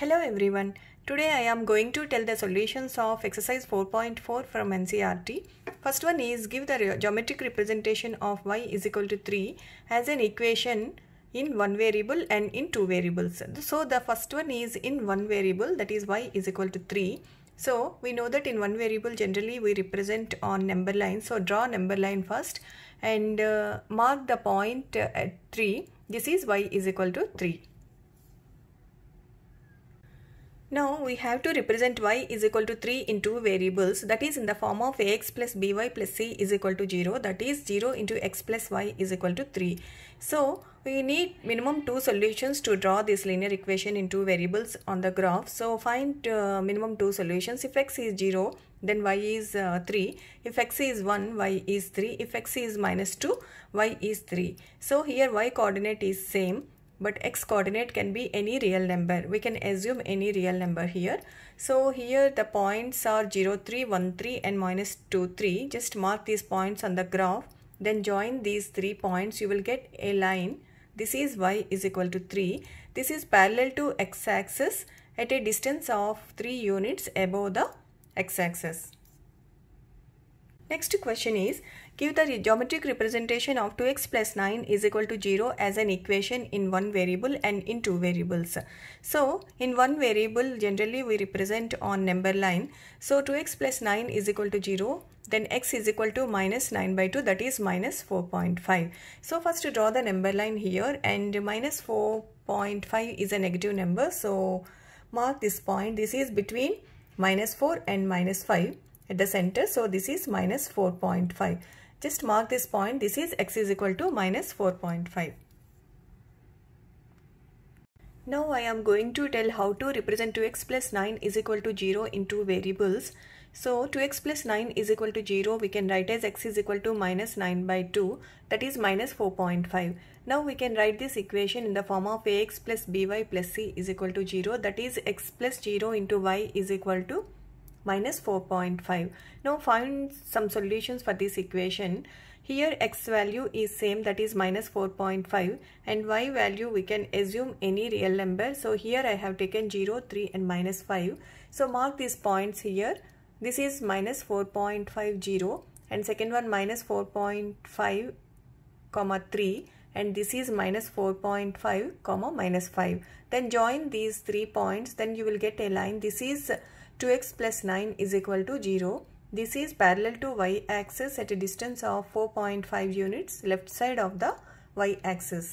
Hello everyone. Today I am going to tell the solutions of exercise 4.4 from NCRT. First one is give the geometric representation of y is equal to 3 as an equation in one variable and in two variables. So the first one is in one variable that is y is equal to 3. So we know that in one variable generally we represent on number line. So draw number line first and uh, mark the point at 3. This is y is equal to 3. Now we have to represent y is equal to 3 in two variables that is in the form of ax plus by plus c is equal to 0 that is 0 into x plus y is equal to 3. So we need minimum two solutions to draw this linear equation in two variables on the graph. So find uh, minimum two solutions if x is 0 then y is uh, 3 if x is 1 y is 3 if x is minus 2 y is 3 so here y coordinate is same but x coordinate can be any real number we can assume any real number here so here the points are 0 3 1 3 and minus 2 3 just mark these points on the graph then join these three points you will get a line this is y is equal to 3 this is parallel to x axis at a distance of 3 units above the x axis Next question is, give the geometric representation of 2x plus 9 is equal to 0 as an equation in one variable and in two variables. So, in one variable, generally we represent on number line. So, 2x plus 9 is equal to 0, then x is equal to minus 9 by 2, that is minus 4.5. So, first to draw the number line here and minus 4.5 is a negative number. So, mark this point, this is between minus 4 and minus 5 at the center. So this is minus 4.5. Just mark this point. This is x is equal to minus 4.5. Now I am going to tell how to represent 2x plus 9 is equal to 0 in two variables. So 2x plus 9 is equal to 0 we can write as x is equal to minus 9 by 2 that is minus 4.5. Now we can write this equation in the form of ax plus by plus c is equal to 0 that is x plus 0 into y is equal to minus 4.5. Now find some solutions for this equation. Here x value is same that is minus 4.5 and y value we can assume any real number. So here I have taken 0, 3 and minus 5. So mark these points here. This is minus 4.50 and second one minus 4.5 comma 3 and this is minus 4.5 comma minus 5. Then join these three points then you will get a line. This is 2x plus 9 is equal to 0. This is parallel to y-axis at a distance of 4.5 units left side of the y-axis.